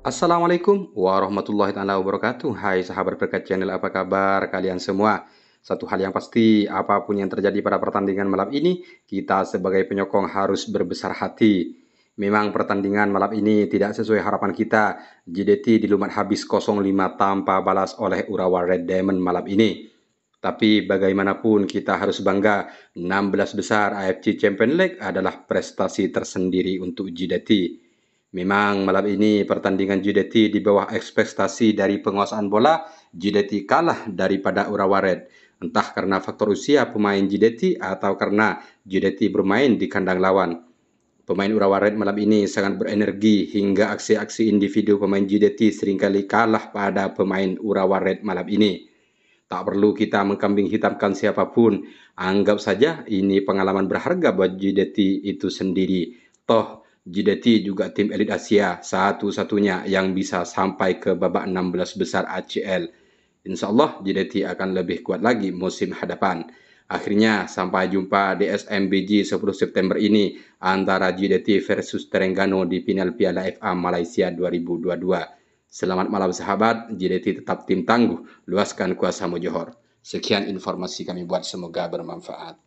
Assalamualaikum warahmatullahi taala wabarakatuh. Hai sahabat berkat channel, apa kabar kalian semua? Satu hal yang pasti, apapun yang terjadi pada pertandingan malam ini, kita sebagai penyokong harus berbesar hati. Memang pertandingan malam ini tidak sesuai harapan kita. JDT dilumat habis 05 tanpa balas oleh Urawa Red Diamond malam ini. Tapi bagaimanapun kita harus bangga, 16 besar AFC Champions League adalah prestasi tersendiri untuk JDT. Memang malam ini pertandingan JDT di bawah ekspektasi dari penguasaan bola, JDT kalah daripada Urawa Entah karena faktor usia pemain JDT atau karena JDT bermain di kandang lawan. Pemain Urawa malam ini sangat berenergi hingga aksi-aksi individu pemain JDT seringkali kalah pada pemain Urawa malam ini. Tak perlu kita mengkambing hitamkan siapapun. Anggap saja ini pengalaman berharga buat JDT itu sendiri. Toh JDT juga tim elit Asia satu-satunya yang bisa sampai ke babak 16 besar ACL. Insya Allah JDT akan lebih kuat lagi musim hadapan. Akhirnya sampai jumpa di SMBG 10 September ini antara JDT versus Terengganu di final Piala FA Malaysia 2022. Selamat malam sahabat, JDT tetap tim tangguh, luaskan kuasa Johor. Sekian informasi kami buat, semoga bermanfaat.